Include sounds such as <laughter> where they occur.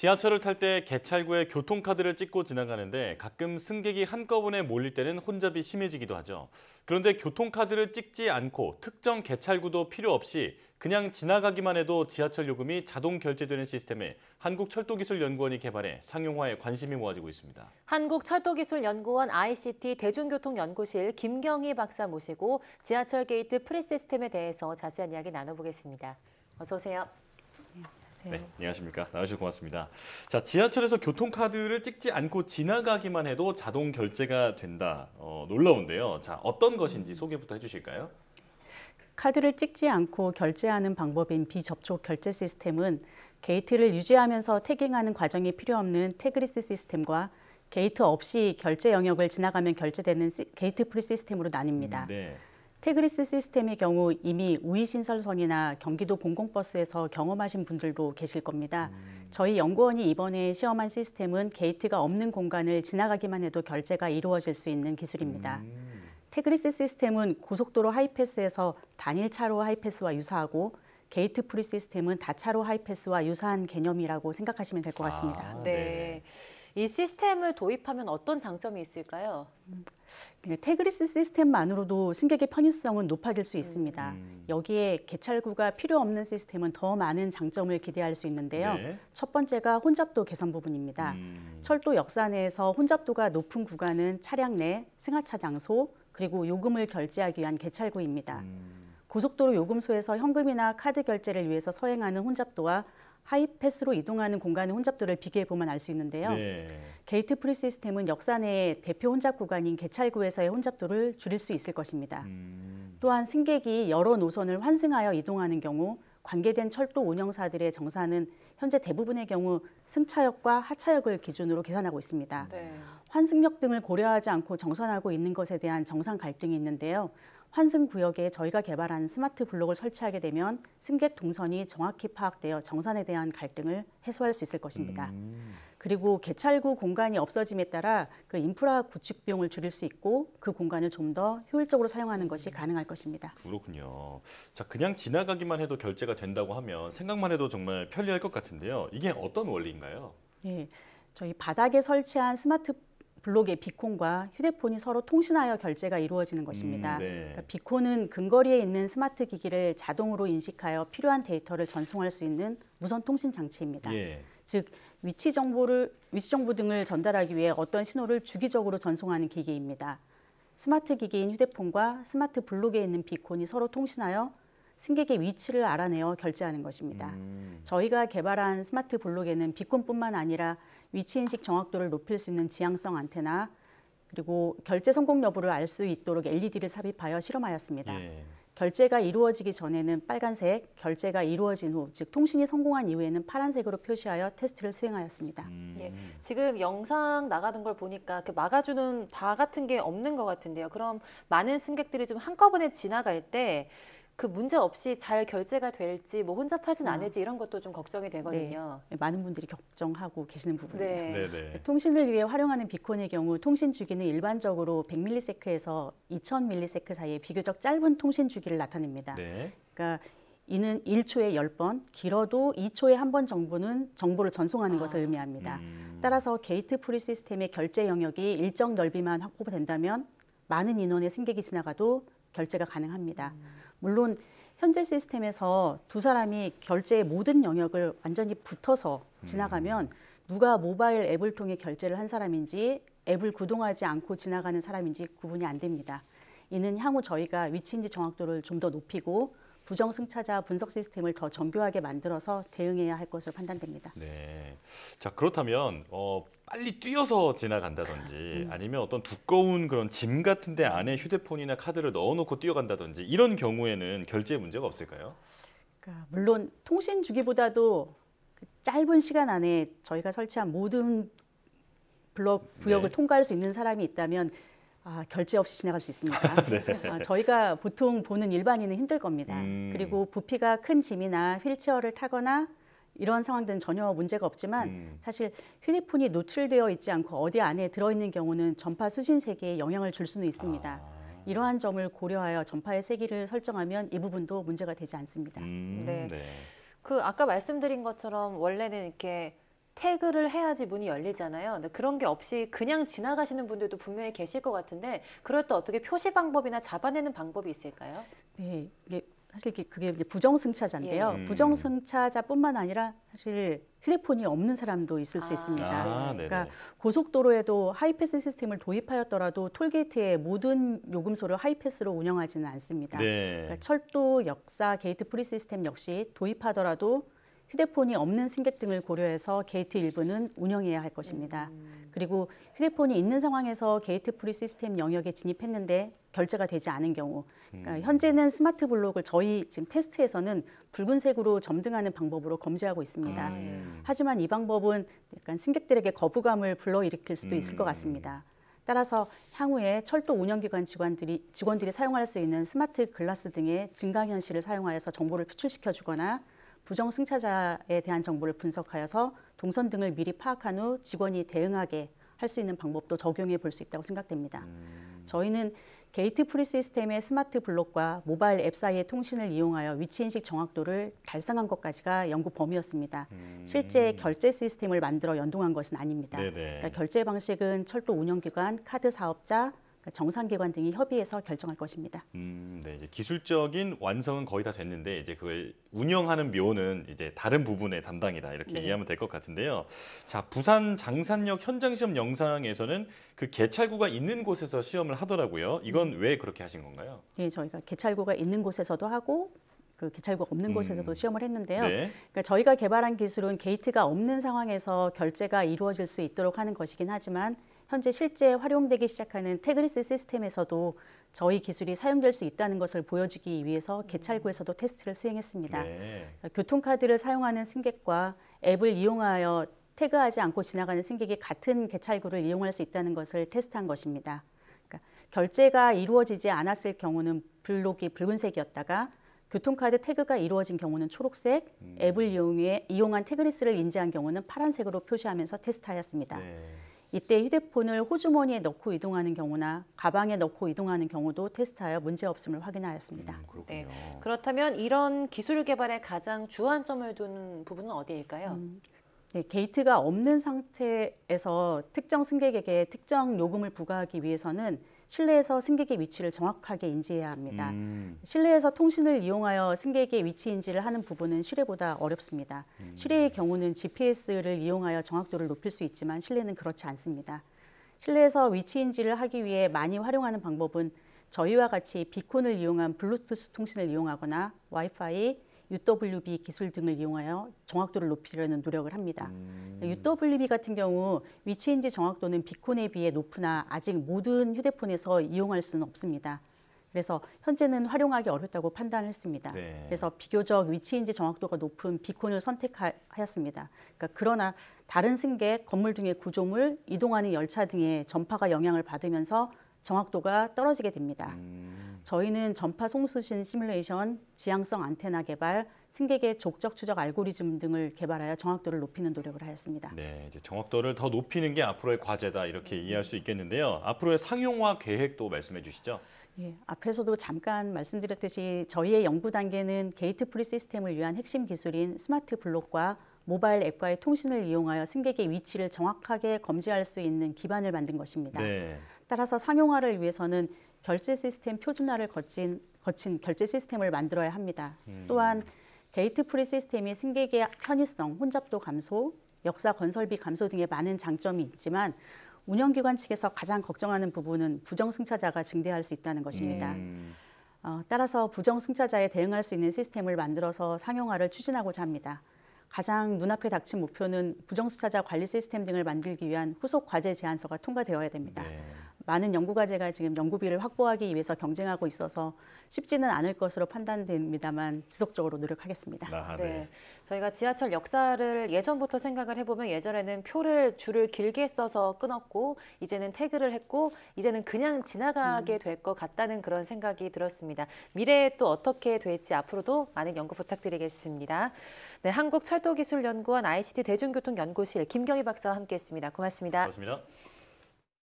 지하철을 탈 때 개찰구에 교통카드를 찍고 지나가는데 가끔 승객이 한꺼번에 몰릴 때는 혼잡이 심해지기도 하죠. 그런데 교통카드를 찍지 않고 특정 개찰구도 필요 없이 그냥 지나가기만 해도 지하철 요금이 자동 결제되는 시스템을 한국철도기술연구원이 개발해 상용화에 관심이 모아지고 있습니다. 한국철도기술연구원 ICT 대중교통연구실 김경희 박사 모시고 지하철 게이트 프리시스템에 대해서 자세한 이야기 나눠보겠습니다. 어서 오세요. 네. 네, 안녕하십니까. 나와주셔서 고맙습니다. 자, 지하철에서 교통카드를 찍지 않고 지나가기만 해도 자동 결제가 된다. 어, 놀라운데요. 자, 어떤 것인지 소개부터 해주실까요? 카드를 찍지 않고 결제하는 방법인 비접촉 결제 시스템은 게이트를 유지하면서 태깅하는 과정이 필요 없는 태그리스 시스템과 게이트 없이 결제 영역을 지나가면 결제되는 시, 게이트 프리 시스템으로 나뉩니다. 음, 네. 테그리스 시스템의 경우 이미 우이신설선이나 경기도 공공버스에서 경험하신 분들도 계실 겁니다. 음. 저희 연구원이 이번에 시험한 시스템은 게이트가 없는 공간을 지나가기만 해도 결제가 이루어질 수 있는 기술입니다. 음. 테그리스 시스템은 고속도로 하이패스에서 단일차로 하이패스와 유사하고 게이트 프리 시스템은 다차로 하이패스와 유사한 개념이라고 생각하시면 될 것 같습니다. 아, 네. 네. 이 시스템을 도입하면 어떤 장점이 있을까요? 음. 테그리스 시스템만으로도 승객의 편의성은 높아질 수 있습니다. 음. 여기에 개찰구가 필요 없는 시스템은 더 많은 장점을 기대할 수 있는데요. 네. 첫 번째가 혼잡도 개선 부분입니다. 음. 철도 역사 내에서 혼잡도가 높은 구간은 차량 내 승하차 장소 그리고 요금을 결제하기 위한 개찰구입니다. 음. 고속도로 요금소에서 현금이나 카드 결제를 위해서 서행하는 혼잡도와 하이패스로 이동하는 공간의 혼잡도를 비교해 보면 알 수 있는데요. 네. 게이트 프리 시스템은 역사 내의 대표 혼잡 구간인 개찰구에서의 혼잡도를 줄일 수 있을 것입니다. 음. 또한 승객이 여러 노선을 환승하여 이동하는 경우 관계된 철도 운영사들의 정산은 현재 대부분의 경우 승차역과 하차역을 기준으로 계산하고 있습니다. 네. 환승역 등을 고려하지 않고 정산하고 있는 것에 대한 정산 갈등이 있는데요. 환승 구역에 저희가 개발한 스마트 블록을 설치하게 되면 승객 동선이 정확히 파악되어 정산에 대한 갈등을 해소할 수 있을 것입니다. 음. 그리고 개찰구 공간이 없어짐에 따라 그 인프라 구축 비용을 줄일 수 있고 그 공간을 좀 더 효율적으로 사용하는 것이 음. 가능할 것입니다. 그렇군요. 자, 그냥 지나가기만 해도 결제가 된다고 하면 생각만 해도 정말 편리할 것 같은데요. 이게 어떤 원리인가요? 예. 저희 바닥에 설치한 스마트 블록의 비콘과 휴대폰이 서로 통신하여 결제가 이루어지는 것입니다. 음, 네. 그러니까 비콘은 근거리에 있는 스마트 기기를 자동으로 인식하여 필요한 데이터를 전송할 수 있는 무선 통신 장치입니다. 예. 즉 위치 정보를 위치 정보 등을 전달하기 위해 어떤 신호를 주기적으로 전송하는 기기입니다. 스마트 기기인 휴대폰과 스마트 블록에 있는 비콘이 서로 통신하여 승객의 위치를 알아내어 결제하는 것입니다. 음. 저희가 개발한 스마트 블록에는 비콘뿐만 아니라 위치인식 정확도를 높일 수 있는 지향성 안테나 그리고 결제 성공 여부를 알 수 있도록 LED를 삽입하여 실험하였습니다. 예. 결제가 이루어지기 전에는 빨간색, 결제가 이루어진 후, 즉 통신이 성공한 이후에는 파란색으로 표시하여 테스트를 수행하였습니다. 음. 예, 지금 영상 나가는 걸 보니까 그 막아주는 바 같은 게 없는 것 같은데요. 그럼 많은 승객들이 좀 한꺼번에 지나갈 때그 문제 없이 잘 결제가 될지 뭐 혼잡하진 음. 않을지 이런 것도 좀 걱정이 되거든요. 네. 많은 분들이 걱정하고 계시는 부분이에요. 네. 네, 네. 네 통신을 위해 활용하는 비콘의 경우 통신 주기는 일반적으로 100ms에서 2000ms 사이에 비교적 짧은 통신 주기를 나타냅니다. 네. 그러니까 이는 1초에 10번, 길어도 2초에 한 번 정보는 정보를 전송하는 아. 것을 의미합니다. 음. 따라서 게이트 프리 시스템의 결제 영역이 일정 넓이만 확보된다면 많은 인원의 승객이 지나가도 결제가 가능합니다. 음. 물론 현재 시스템에서 두 사람이 결제의 모든 영역을 완전히 붙어서 지나가면 음. 누가 모바일 앱을 통해 결제를 한 사람인지 앱을 구동하지 않고 지나가는 사람인지 구분이 안 됩니다. 이는 향후 저희가 위치인지 정확도를 좀 더 높이고 부정 승차자 분석 시스템을 더 정교하게 만들어서 대응해야 할 것으로 판단됩니다. 네. 자 그렇다면 어, 빨리 뛰어서 지나간다든지 음. 아니면 어떤 두꺼운 그런 짐 같은데 안에 휴대폰이나 카드를 넣어놓고 뛰어간다든지 이런 경우에는 결제 문제가 없을까요? 그러니까 물론 통신 주기보다도 그 짧은 시간 안에 저희가 설치한 모든 블록 네. 구역을 네. 통과할 수 있는 사람이 있다면 아, 결제 없이 지나갈 수있습니다 <laughs> 네. 아, 저희가 보통 보는 일반인은 힘들 겁니다. 음. 그리고 부피가 큰 짐이나 휠체어를 타거나 이런 상황들은 전혀 문제가 없지만 음. 사실 휴대폰이 노출되어 있지 않고 어디 안에 들어있는 경우는 전파 수신 세기에 영향을 줄 수는 있습니다. 아. 이러한 점을 고려하여 전파의 세기를 설정하면 이 부분도 문제가 되지 않습니다. 음. 네. 네. 그 아까 말씀드린 것처럼 원래는 이렇게 태그를 해야지 문이 열리잖아요. 근데 그런 게 없이 그냥 지나가시는 분들도 분명히 계실 것 같은데 그럴 때 어떻게 표시 방법이나 잡아내는 방법이 있을까요? 네, 이게 사실 그게 이제 부정승차자인데요. 예. 음. 부정승차자뿐만 아니라 사실 휴대폰이 없는 사람도 있을 수 아. 있습니다. 아, 그러니까 고속도로에도 하이패스 시스템을 도입하였더라도 톨게이트의 모든 요금소를 하이패스로 운영하지는 않습니다. 네. 그러니까 철도, 역사, 게이트 프리 시스템 역시 도입하더라도 휴대폰이 없는 승객 등을 고려해서 게이트 일부는 운영해야 할 것입니다. 그리고 휴대폰이 있는 상황에서 게이트 프리 시스템 영역에 진입했는데 결제가 되지 않은 경우 그러니까 음. 현재는 스마트 블록을 저희 지금 테스트에서는 붉은색으로 점등하는 방법으로 검지하고 있습니다. 아, 예. 하지만 이 방법은 약간 승객들에게 거부감을 불러일으킬 수도 있을 것 음. 같습니다. 따라서 향후에 철도 운영기관 직원들이 직원들이 사용할 수 있는 스마트 글라스 등의 증강현실을 사용하여서 정보를 표출시켜 주거나 부정 승차자에 대한 정보를 분석하여서 동선 등을 미리 파악한 후 직원이 대응하게 할 수 있는 방법도 적용해 볼 수 있다고 생각됩니다. 음. 저희는 게이트 프리 시스템의 스마트 블록과 모바일 앱 사이의 통신을 이용하여 위치 인식 정확도를 달성한 것까지가 연구 범위였습니다. 음. 실제 결제 시스템을 만들어 연동한 것은 아닙니다. 그러니까 결제 방식은 철도 운영기관, 카드 사업자, 그러니까 정상기관 등이 협의해서 결정할 것입니다. 음, 네, 이제 기술적인 완성은 거의 다 됐는데 이제 그걸 운영하는 묘는 이제 다른 부분의 담당이다 이렇게 네. 이해하면 될 것 같은데요. 자, 부산 장산역 현장 시험 영상에서는 그 개찰구가 있는 곳에서 시험을 하더라고요. 이건 음. 왜 그렇게 하신 건가요? 네, 저희가 개찰구가 있는 곳에서도 하고 그개찰구 없는 곳에서도 음. 시험을 했는데요. 네. 그러니까 저희가 개발한 기술은 게이트가 없는 상황에서 결제가 이루어질 수 있도록 하는 것이긴 하지만 현재 실제 활용되기 시작하는 테그리스 시스템에서도 저희 기술이 사용될 수 있다는 것을 보여주기 위해서 음. 개찰구에서도 테스트를 수행했습니다. 네. 어, 교통카드를 사용하는 승객과 앱을 이용하여 태그하지 않고 지나가는 승객이 같은 개찰구를 이용할 수 있다는 것을 테스트한 것입니다. 그러니까 결제가 이루어지지 않았을 경우는 블록이 붉은색이었다가 교통카드 태그가 이루어진 경우는 초록색, 음. 앱을 이용해 이용한 태그리스를 인지한 경우는 파란색으로 표시하면서 테스트하였습니다. 네. 이때 휴대폰을 호주머니에 넣고 이동하는 경우나 가방에 넣고 이동하는 경우도 테스트하여 문제없음을 확인하였습니다. 음, 네. 그렇다면 이런 기술 개발에 가장 주안점을 둔 부분은 어디일까요? 음, 네, 게이트가 없는 상태에서 특정 승객에게 특정 요금을 부과하기 위해서는 실내에서 승객의 위치를 정확하게 인지해야 합니다. 음. 실내에서 통신을 이용하여 승객의 위치 인지를 하는 부분은 실외보다 어렵습니다. 음. 실외의 경우는 GPS를 이용하여 정확도를 높일 수 있지만 실내는 그렇지 않습니다. 실내에서 위치 인지를 하기 위해 많이 활용하는 방법은 저희와 같이 비콘을 이용한 블루투스 통신을 이용하거나 와이파이, UWB 기술 등을 이용하여 정확도를 높이려는 노력을 합니다. 음. UWB 같은 경우 위치인지 정확도는 비콘에 비해 높으나 아직 모든 휴대폰에서 이용할 수는 없습니다. 그래서 현재는 활용하기 어렵다고 판단했습니다. 네. 그래서 비교적 위치인지 정확도가 높은 비콘을 선택하였습니다. 그러니까 그러나 다른 승객, 건물 등의 구조물, 이동하는 열차 등의 전파가 영향을 받으면서 정확도가 떨어지게 됩니다. 음. 저희는 전파 송수신 시뮬레이션, 지향성 안테나 개발, 승객의 족적 추적 알고리즘 등을 개발하여 정확도를 높이는 노력을 하였습니다. 네, 이제 정확도를 더 높이는 게 앞으로의 과제다 이렇게 이해할 수 있겠는데요. 앞으로의 상용화 계획도 말씀해 주시죠. 예, 앞에서도 잠깐 말씀드렸듯이 저희의 연구 단계는 게이트 프리 시스템을 위한 핵심 기술인 스마트 블록과 모바일 앱과의 통신을 이용하여 승객의 위치를 정확하게 검지할 수 있는 기반을 만든 것입니다. 네. 따라서 상용화를 위해서는 결제 시스템 표준화를 거친, 거친 결제 시스템을 만들어야 합니다. 음. 또한 게이트 프리 시스템이 승객의 편의성, 혼잡도 감소, 역사 건설비 감소 등의 많은 장점이 있지만 운영기관 측에서 가장 걱정하는 부분은 부정승차자가 증대할 수 있다는 것입니다. 음. 어, 따라서 부정승차자에 대응할 수 있는 시스템을 만들어서 상용화를 추진하고자 합니다. 가장 눈앞에 닥친 목표는 부정승차자 관리 시스템 등을 만들기 위한 후속 과제 제안서가 통과되어야 됩니다. 네. 많은 연구과제가 지금 연구비를 확보하기 위해서 경쟁하고 있어서 쉽지는 않을 것으로 판단됩니다만 지속적으로 노력하겠습니다. 아, 네. 네. 저희가 지하철 역사를 예전부터 생각을 해보면 예전에는 표를 줄을 길게 써서 끊었고 이제는 태그를 했고 이제는 그냥 지나가게 음. 될것 같다는 그런 생각이 들었습니다. 미래에 또 어떻게 될지 앞으로도 많은 연구 부탁드리겠습니다. 네, 한국철도기술연구원 ICT 대중교통연구실 김경희 박사와 함께했습니다. 고맙습니다. 고맙습니다.